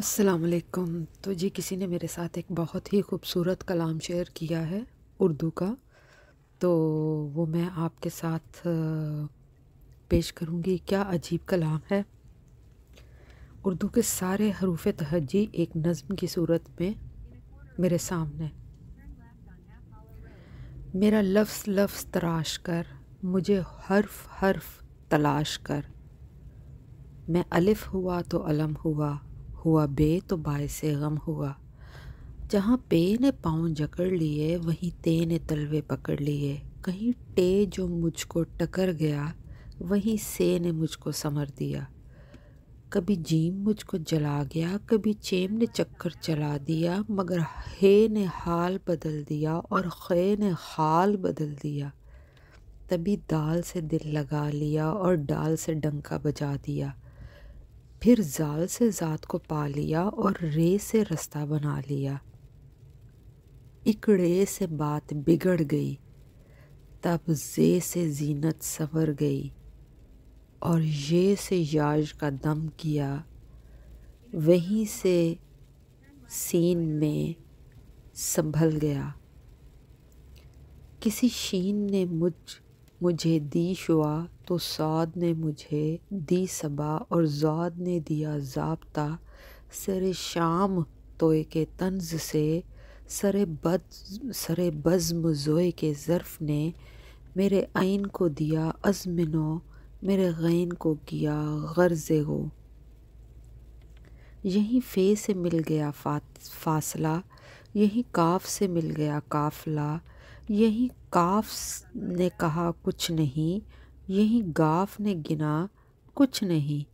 असलकुम तो जी किसी ने मेरे साथ एक बहुत ही खूबसूरत कलाम शेयर किया है उर्दू का तो वो मैं आपके साथ पेश करूँगी क्या अजीब कलाम है उर्दू के सारे हरूफ तहजी एक नज़म की सूरत में मेरे सामने मेरा लफ्स लफ्स तराश कर मुझे हर्फ हर्फ तलाश कर मैं अलिफ़ हुआ तो अलम हुआ हुआ बे तो बाय से गम हुआ जहाँ पे ने पाँव जकड़ लिए वहीं ते ने तलवे पकड़ लिए कहीं टे जो मुझको टकर गया वहीं से ने मुझको समर दिया कभी जीम मुझको जला गया कभी चेम ने चक्कर चला दिया मगर हे ने हाल बदल दिया और खे ने हाल बदल दिया तभी दाल से दिल लगा लिया और डाल से डंका बजा दिया फिर जाल से ज़ात को पा लिया और रे से रास्ता बना लिया इकड़े से बात बिगड़ गई तब जे से जीनत संवर गई और ये से याज का दम किया वहीं से सीन में संभल गया किसी शीन ने मुझ मुझे दी शुआ तो सौद ने मुझे दी सबा और जौद ने दिया जाबता सर शाम तोय के तंज से सर बद सर बज़म जोए के ज़र्फ़ ने मेरे आइन को दिया अज़मिनो मेरे गैन को किया गर्ज़ हो यहीं फ़े से मिल गया फासला यहीं काफ से मिल गया काफला यहीं काफ ने कहा कुछ नहीं यहीं गाफ ने गिना कुछ नहीं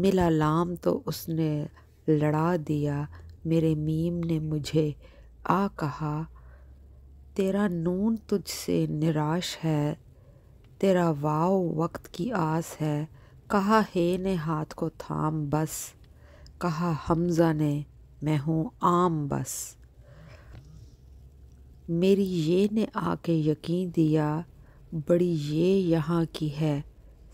मिला लाम तो उसने लड़ा दिया मेरे मीम ने मुझे आ कहा तेरा नून तुझसे निराश है तेरा वाव वक्त की आस है कहा हे ने हाथ को थाम बस कहा हमज़ा ने मैं हूँ आम बस मेरी ये ने आके यकीन दिया बड़ी ये यहाँ की है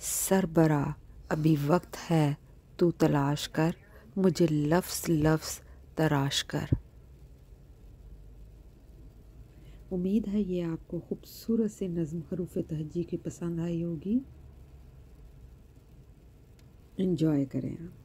सरबरा अभी वक्त है तू तलाश कर मुझे लफ्स लफ्स तराश कर उम्मीद है ये आपको खूबसूरत से नज़म हरूफ तहजी की पसंद आई होगी इन्जॉय करें आप